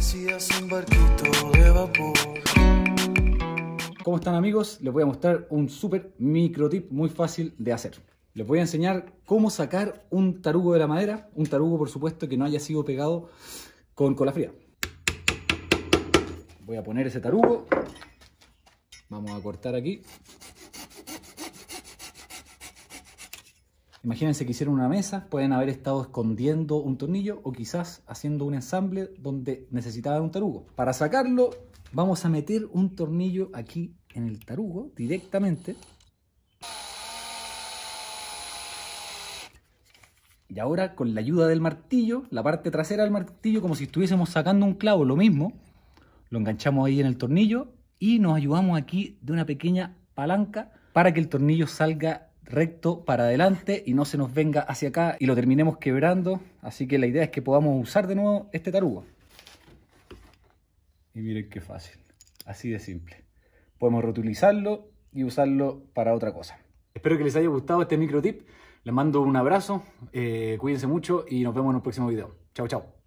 un ¿Cómo están amigos? Les voy a mostrar un super micro tip muy fácil de hacer. Les voy a enseñar cómo sacar un tarugo de la madera, un tarugo por supuesto que no haya sido pegado con cola fría. Voy a poner ese tarugo, vamos a cortar aquí Imagínense que hicieron una mesa, pueden haber estado escondiendo un tornillo o quizás haciendo un ensamble donde necesitaban un tarugo. Para sacarlo, vamos a meter un tornillo aquí en el tarugo directamente. Y ahora con la ayuda del martillo, la parte trasera del martillo, como si estuviésemos sacando un clavo, lo mismo, lo enganchamos ahí en el tornillo y nos ayudamos aquí de una pequeña palanca para que el tornillo salga recto para adelante y no se nos venga hacia acá y lo terminemos quebrando. Así que la idea es que podamos usar de nuevo este tarugo. Y miren qué fácil, así de simple. Podemos reutilizarlo y usarlo para otra cosa. Espero que les haya gustado este micro tip. Les mando un abrazo, eh, cuídense mucho y nos vemos en un próximo video. Chao, chao.